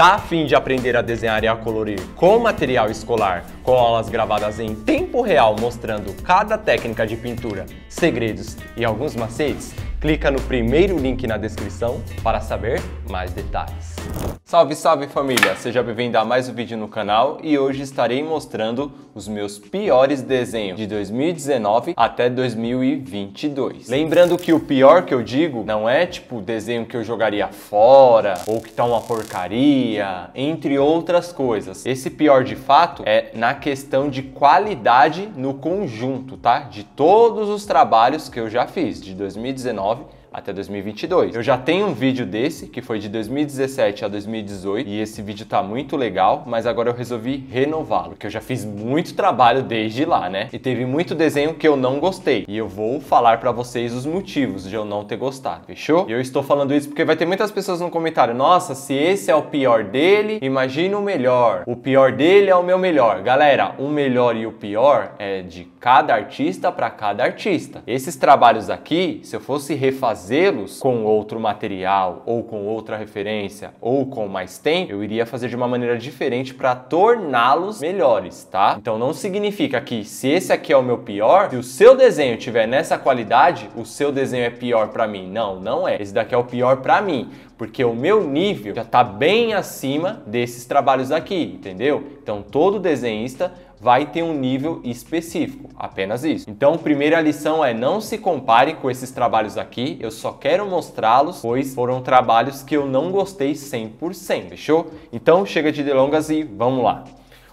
Tá afim de aprender a desenhar e a colorir com material escolar, com aulas gravadas em tempo real mostrando cada técnica de pintura, segredos e alguns macetes? Clica no primeiro link na descrição para saber mais detalhes. Salve, salve família! Seja bem-vindo a mais um vídeo no canal e hoje estarei mostrando os meus piores desenhos de 2019 até 2022. Lembrando que o pior que eu digo não é tipo desenho que eu jogaria fora ou que tá uma porcaria, entre outras coisas. Esse pior de fato é na questão de qualidade no conjunto, tá? De todos os trabalhos que eu já fiz de 2019 2019 até 2022. Eu já tenho um vídeo desse, que foi de 2017 a 2018, e esse vídeo tá muito legal, mas agora eu resolvi renová-lo, que eu já fiz muito trabalho desde lá, né? E teve muito desenho que eu não gostei, e eu vou falar para vocês os motivos de eu não ter gostado, fechou? E eu estou falando isso porque vai ter muitas pessoas no comentário, nossa, se esse é o pior dele, imagina o melhor. O pior dele é o meu melhor. Galera, o melhor e o pior é de cada artista para cada artista. Esses trabalhos aqui, se eu fosse refazer fazê-los com uhum. outro material ou com outra referência ou com mais tempo, eu iria fazer de uma maneira diferente para torná-los melhores, tá? Então não significa que se esse aqui é o meu pior, se o seu desenho tiver nessa qualidade, o seu desenho é pior para mim. Não, não é. Esse daqui é o pior para mim porque o meu nível já está bem acima desses trabalhos aqui, entendeu? Então todo desenhista vai ter um nível específico, apenas isso. Então, primeira lição é não se compare com esses trabalhos aqui, eu só quero mostrá-los, pois foram trabalhos que eu não gostei 100%, fechou? Então, chega de delongas e vamos lá.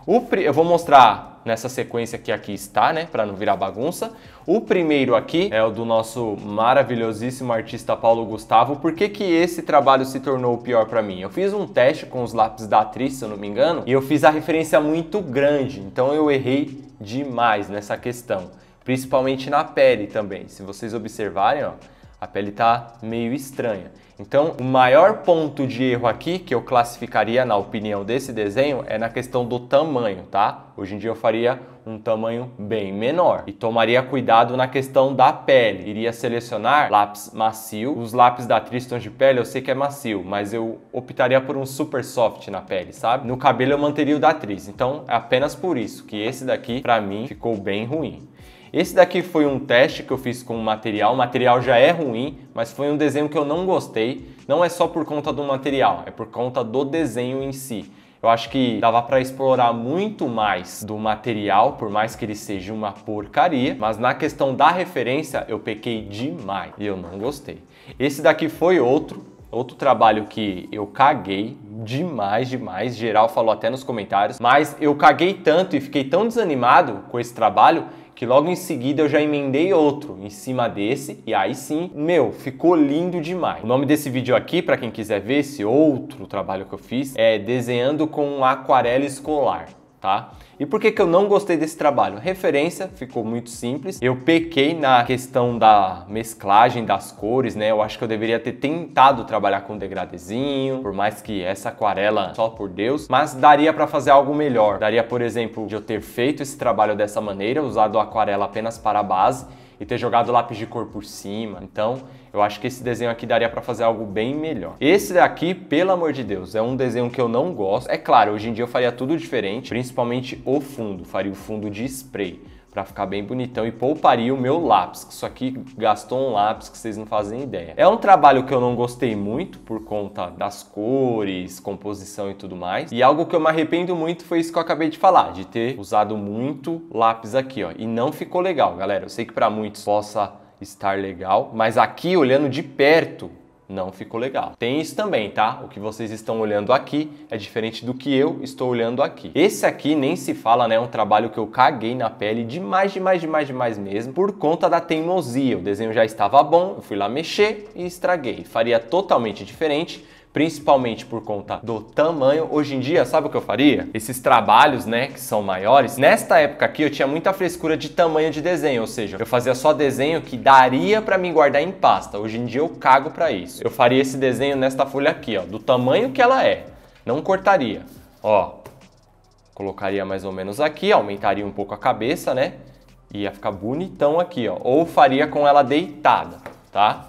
O, eu vou mostrar nessa sequência que aqui está, né, para não virar bagunça. O primeiro aqui é o do nosso maravilhosíssimo artista Paulo Gustavo. Por que que esse trabalho se tornou o pior para mim? Eu fiz um teste com os lápis da atriz, se eu não me engano, e eu fiz a referência muito grande, então eu errei demais nessa questão, principalmente na pele também. Se vocês observarem, ó, a pele tá meio estranha. Então, o maior ponto de erro aqui que eu classificaria na opinião desse desenho é na questão do tamanho, tá? Hoje em dia eu faria um tamanho bem menor e tomaria cuidado na questão da pele. Iria selecionar lápis macio. Os lápis da Tristan de pele eu sei que é macio, mas eu optaria por um super soft na pele, sabe? No cabelo eu manteria o da atriz. Então, é apenas por isso que esse daqui para mim ficou bem ruim. Esse daqui foi um teste que eu fiz com o material, o material já é ruim, mas foi um desenho que eu não gostei. Não é só por conta do material, é por conta do desenho em si. Eu acho que dava para explorar muito mais do material, por mais que ele seja uma porcaria, mas na questão da referência eu pequei demais e eu não gostei. Esse daqui foi outro, outro trabalho que eu caguei demais, demais, geral falou até nos comentários, mas eu caguei tanto e fiquei tão desanimado com esse trabalho que logo em seguida eu já emendei outro em cima desse e aí sim, meu, ficou lindo demais. O nome desse vídeo aqui, para quem quiser ver esse outro trabalho que eu fiz, é Desenhando com Aquarela Escolar tá? E por que, que eu não gostei desse trabalho? Referência ficou muito simples. Eu pequei na questão da mesclagem das cores, né? Eu acho que eu deveria ter tentado trabalhar com degradezinho, por mais que essa aquarela só por Deus, mas daria para fazer algo melhor. Daria, por exemplo, de eu ter feito esse trabalho dessa maneira, usado a aquarela apenas para a base e ter jogado lápis de cor por cima. Então, eu acho que esse desenho aqui daria para fazer algo bem melhor. Esse daqui, pelo amor de Deus, é um desenho que eu não gosto. É claro, hoje em dia eu faria tudo diferente, principalmente o fundo. Faria o fundo de spray para ficar bem bonitão e pouparia o meu lápis, que isso aqui gastou um lápis que vocês não fazem ideia. É um trabalho que eu não gostei muito por conta das cores, composição e tudo mais. E algo que eu me arrependo muito foi isso que eu acabei de falar, de ter usado muito lápis aqui, ó, e não ficou legal, galera. Eu sei que para muitos possa estar legal, mas aqui olhando de perto não ficou legal. Tem isso também, tá? O que vocês estão olhando aqui é diferente do que eu estou olhando aqui. Esse aqui nem se fala, né? É um trabalho que eu caguei na pele demais, demais, demais, demais mesmo, por conta da teimosia. O desenho já estava bom, eu fui lá mexer e estraguei. Faria totalmente diferente principalmente por conta do tamanho. Hoje em dia, sabe o que eu faria? Esses trabalhos, né, que são maiores. Nesta época aqui eu tinha muita frescura de tamanho de desenho, ou seja, eu fazia só desenho que daria para mim guardar em pasta. Hoje em dia eu cago para isso. Eu faria esse desenho nesta folha aqui, ó, do tamanho que ela é. Não cortaria. Ó. Colocaria mais ou menos aqui, aumentaria um pouco a cabeça, né? Ia ficar bonitão aqui, ó. Ou faria com ela deitada, tá?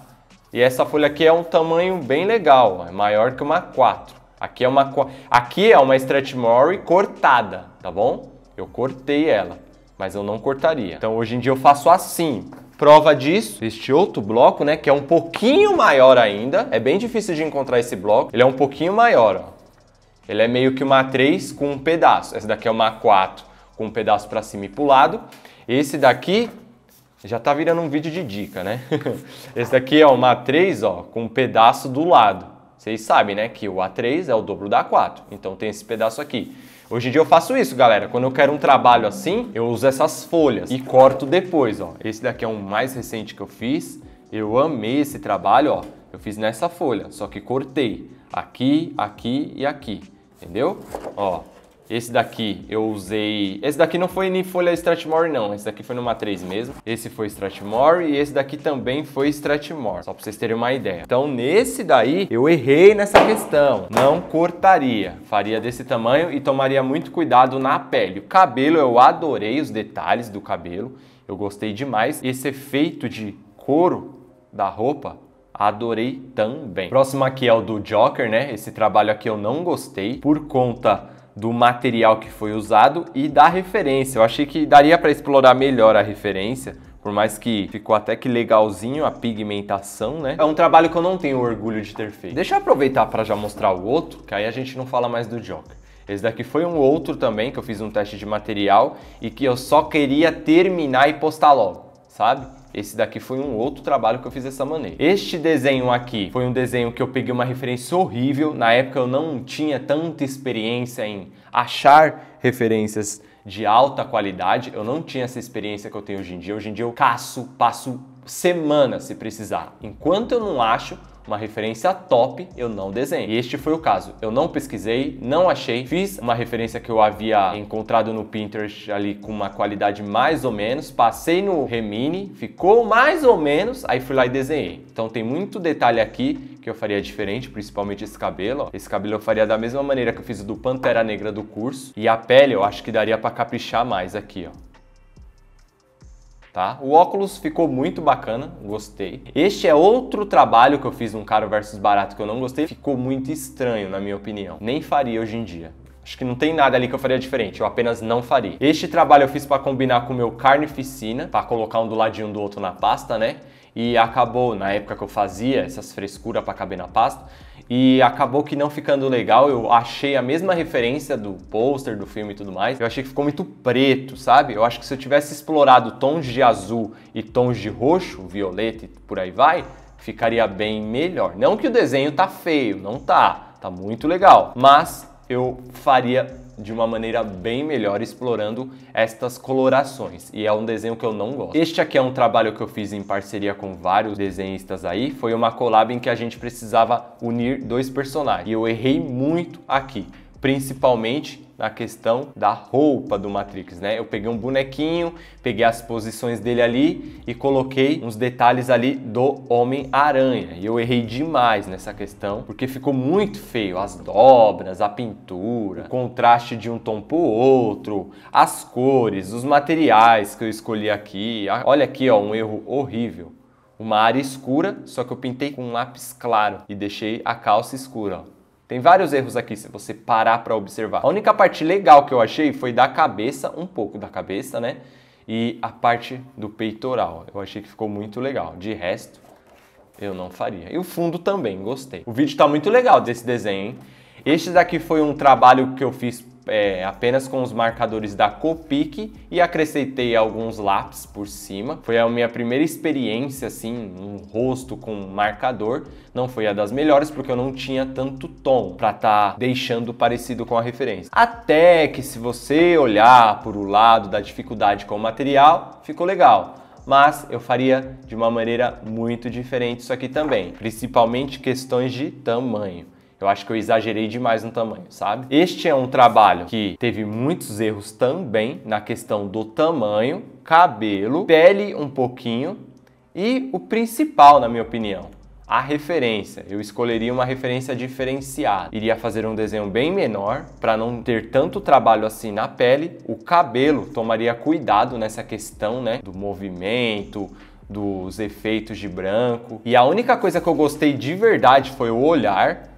E essa folha aqui é um tamanho bem legal, é maior que uma 4. Aqui é uma, aqui é uma mori cortada, tá bom? Eu cortei ela, mas eu não cortaria. Então hoje em dia eu faço assim. Prova disso, este outro bloco, né, que é um pouquinho maior ainda. É bem difícil de encontrar esse bloco. Ele é um pouquinho maior, ó. Ele é meio que uma 3 com um pedaço. Essa daqui é uma 4 com um pedaço para cima e pro lado. Esse daqui já tá virando um vídeo de dica, né? Esse daqui é uma A3, ó, com um pedaço do lado. Vocês sabem, né, que o A3 é o dobro da A4. Então tem esse pedaço aqui. Hoje em dia eu faço isso, galera. Quando eu quero um trabalho assim, eu uso essas folhas e corto depois, ó. Esse daqui é um mais recente que eu fiz. Eu amei esse trabalho, ó. Eu fiz nessa folha, só que cortei aqui, aqui e aqui, entendeu? Ó, esse daqui eu usei... Esse daqui não foi nem folha Stratmore, não. Esse daqui foi numa 3 mesmo. Esse foi Stratmore e esse daqui também foi Stratmore. Só pra vocês terem uma ideia. Então, nesse daí, eu errei nessa questão. Não cortaria. Faria desse tamanho e tomaria muito cuidado na pele. O cabelo, eu adorei os detalhes do cabelo. Eu gostei demais. Esse efeito de couro da roupa Adorei também. Próximo aqui é o do Joker, né? Esse trabalho aqui eu não gostei por conta do material que foi usado e da referência. Eu achei que daria para explorar melhor a referência. Por mais que ficou até que legalzinho a pigmentação, né? É um trabalho que eu não tenho orgulho de ter feito. Deixa eu aproveitar para já mostrar o outro, que aí a gente não fala mais do Joker. Esse daqui foi um outro também, que eu fiz um teste de material e que eu só queria terminar e postar logo, sabe? Esse daqui foi um outro trabalho que eu fiz dessa maneira. Este desenho aqui foi um desenho que eu peguei uma referência horrível. Na época eu não tinha tanta experiência em achar referências de alta qualidade. Eu não tinha essa experiência que eu tenho hoje em dia. Hoje em dia eu caço, passo semanas se precisar. Enquanto eu não acho, uma referência top, eu não desenho. E este foi o caso. Eu não pesquisei, não achei, fiz uma referência que eu havia encontrado no Pinterest ali com uma qualidade mais ou menos, passei no Remini, ficou mais ou menos, aí fui lá e desenhei. Então tem muito detalhe aqui que eu faria diferente, principalmente esse cabelo. Ó. Esse cabelo eu faria da mesma maneira que eu fiz o do Pantera Negra do curso. E a pele eu acho que daria para caprichar mais aqui, ó tá? O óculos ficou muito bacana, gostei. Este é outro trabalho que eu fiz um caro versus barato que eu não gostei. Ficou muito estranho, na minha opinião. Nem faria hoje em dia. Acho que não tem nada ali que eu faria diferente, eu apenas não faria. Este trabalho eu fiz para combinar com o meu carnificina, para colocar um do ladinho do outro na pasta, né? e acabou, na época que eu fazia essas frescuras para caber na pasta, e acabou que não ficando legal. Eu achei a mesma referência do pôster, do filme e tudo mais. Eu achei que ficou muito preto, sabe? Eu acho que se eu tivesse explorado tons de azul e tons de roxo, violeta e por aí vai, ficaria bem melhor. Não que o desenho tá feio, não tá, tá muito legal, mas eu faria de uma maneira bem melhor explorando estas colorações. E é um desenho que eu não gosto. Este aqui é um trabalho que eu fiz em parceria com vários desenhistas aí. Foi uma collab em que a gente precisava unir dois personagens. E eu errei muito aqui, principalmente na questão da roupa do Matrix, né? Eu peguei um bonequinho, peguei as posições dele ali e coloquei uns detalhes ali do Homem-Aranha. E eu errei demais nessa questão, porque ficou muito feio as dobras, a pintura, o contraste de um tom pro outro, as cores, os materiais que eu escolhi aqui. Olha aqui, ó, um erro horrível. Uma área escura, só que eu pintei com um lápis claro e deixei a calça escura, ó. Tem vários erros aqui se você parar para observar. A única parte legal que eu achei foi da cabeça, um pouco da cabeça, né? E a parte do peitoral. Eu achei que ficou muito legal. De resto, eu não faria. E o fundo também, gostei. O vídeo está muito legal desse desenho, hein? Este daqui foi um trabalho que eu fiz é, apenas com os marcadores da Copic e acrescentei alguns lápis por cima. Foi a minha primeira experiência, assim, um rosto com marcador. Não foi a das melhores, porque eu não tinha tanto tom para estar tá deixando parecido com a referência. Até que se você olhar por o lado da dificuldade com o material, ficou legal mas eu faria de uma maneira muito diferente isso aqui também, principalmente questões de tamanho. Eu acho que eu exagerei demais no tamanho, sabe? Este é um trabalho que teve muitos erros também na questão do tamanho, cabelo, pele um pouquinho e o principal, na minha opinião, a referência. Eu escolheria uma referência diferenciada. Iria fazer um desenho bem menor para não ter tanto trabalho assim na pele. O cabelo tomaria cuidado nessa questão, né, do movimento, dos efeitos de branco. E a única coisa que eu gostei de verdade foi o olhar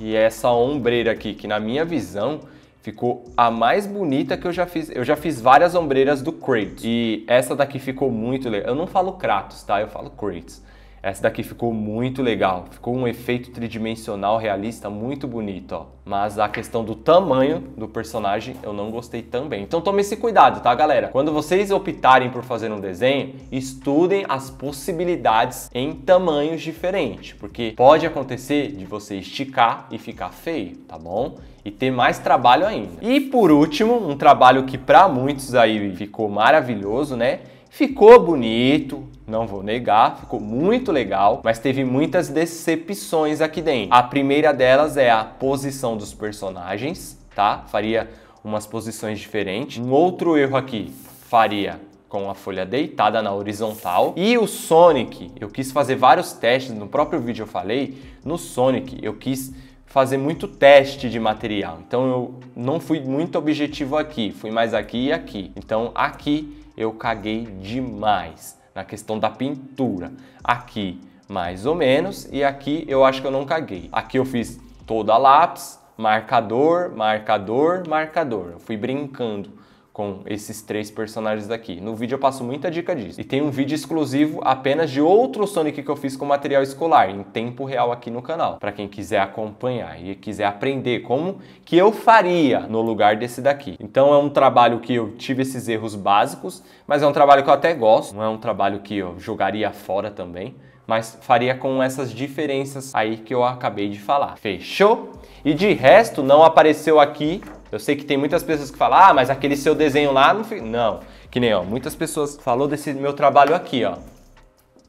e é essa ombreira aqui, que na minha visão ficou a mais bonita que eu já fiz. Eu já fiz várias ombreiras do Kratos. E essa daqui ficou muito legal. Eu não falo Kratos, tá? Eu falo Kratos. Essa daqui ficou muito legal, ficou um efeito tridimensional realista muito bonito, ó. Mas a questão do tamanho do personagem eu não gostei também. Então tome esse cuidado, tá, galera? Quando vocês optarem por fazer um desenho, estudem as possibilidades em tamanhos diferentes, porque pode acontecer de você esticar e ficar feio, tá bom? e ter mais trabalho ainda. E por último, um trabalho que para muitos aí ficou maravilhoso, né? Ficou bonito, não vou negar, ficou muito legal, mas teve muitas decepções aqui dentro. A primeira delas é a posição dos personagens, tá? Faria umas posições diferentes. Um outro erro aqui, faria com a folha deitada na horizontal. E o Sonic, eu quis fazer vários testes, no próprio vídeo eu falei, no Sonic eu quis fazer muito teste de material. Então eu não fui muito objetivo aqui, fui mais aqui e aqui. Então aqui eu caguei demais na questão da pintura. Aqui mais ou menos e aqui eu acho que eu não caguei. Aqui eu fiz toda a lápis, marcador, marcador, marcador. Eu fui brincando com esses três personagens aqui. No vídeo eu passo muita dica disso. E tem um vídeo exclusivo apenas de outro Sonic que eu fiz com material escolar, em tempo real aqui no canal, para quem quiser acompanhar e quiser aprender como que eu faria no lugar desse daqui. Então é um trabalho que eu tive esses erros básicos, mas é um trabalho que eu até gosto, não é um trabalho que eu jogaria fora também, mas faria com essas diferenças aí que eu acabei de falar. Fechou? E de resto não apareceu aqui eu sei que tem muitas pessoas que falam, ah, mas aquele seu desenho lá não fica. Não, que nem, ó, muitas pessoas falou desse meu trabalho aqui, ó.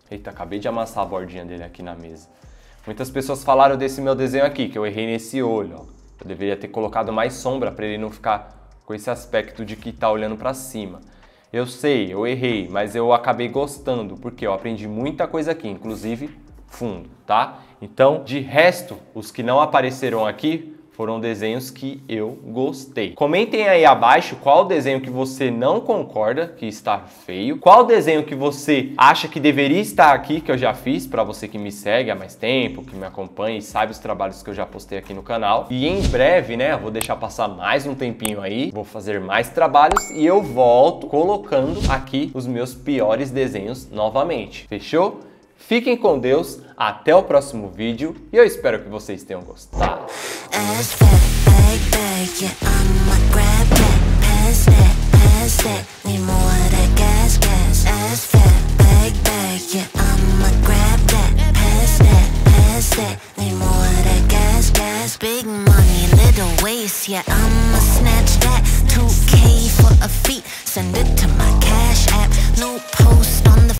Eita, acabei de amassar a bordinha dele aqui na mesa. Muitas pessoas falaram desse meu desenho aqui, que eu errei nesse olho, ó. Eu deveria ter colocado mais sombra para ele não ficar com esse aspecto de que tá olhando para cima. Eu sei, eu errei, mas eu acabei gostando, porque eu aprendi muita coisa aqui, inclusive fundo, tá? Então, de resto, os que não apareceram aqui foram desenhos que eu gostei. Comentem aí abaixo qual desenho que você não concorda que está feio, qual desenho que você acha que deveria estar aqui que eu já fiz para você que me segue há mais tempo, que me acompanha e sabe os trabalhos que eu já postei aqui no canal. E em breve, né, vou deixar passar mais um tempinho aí, vou fazer mais trabalhos e eu volto colocando aqui os meus piores desenhos novamente. Fechou? Fiquem com Deus, até o próximo vídeo e eu espero que vocês tenham gostado. Big money, little waste, yeah, I'ma snatch that 2K for a feat, send it to my cash app, no post on the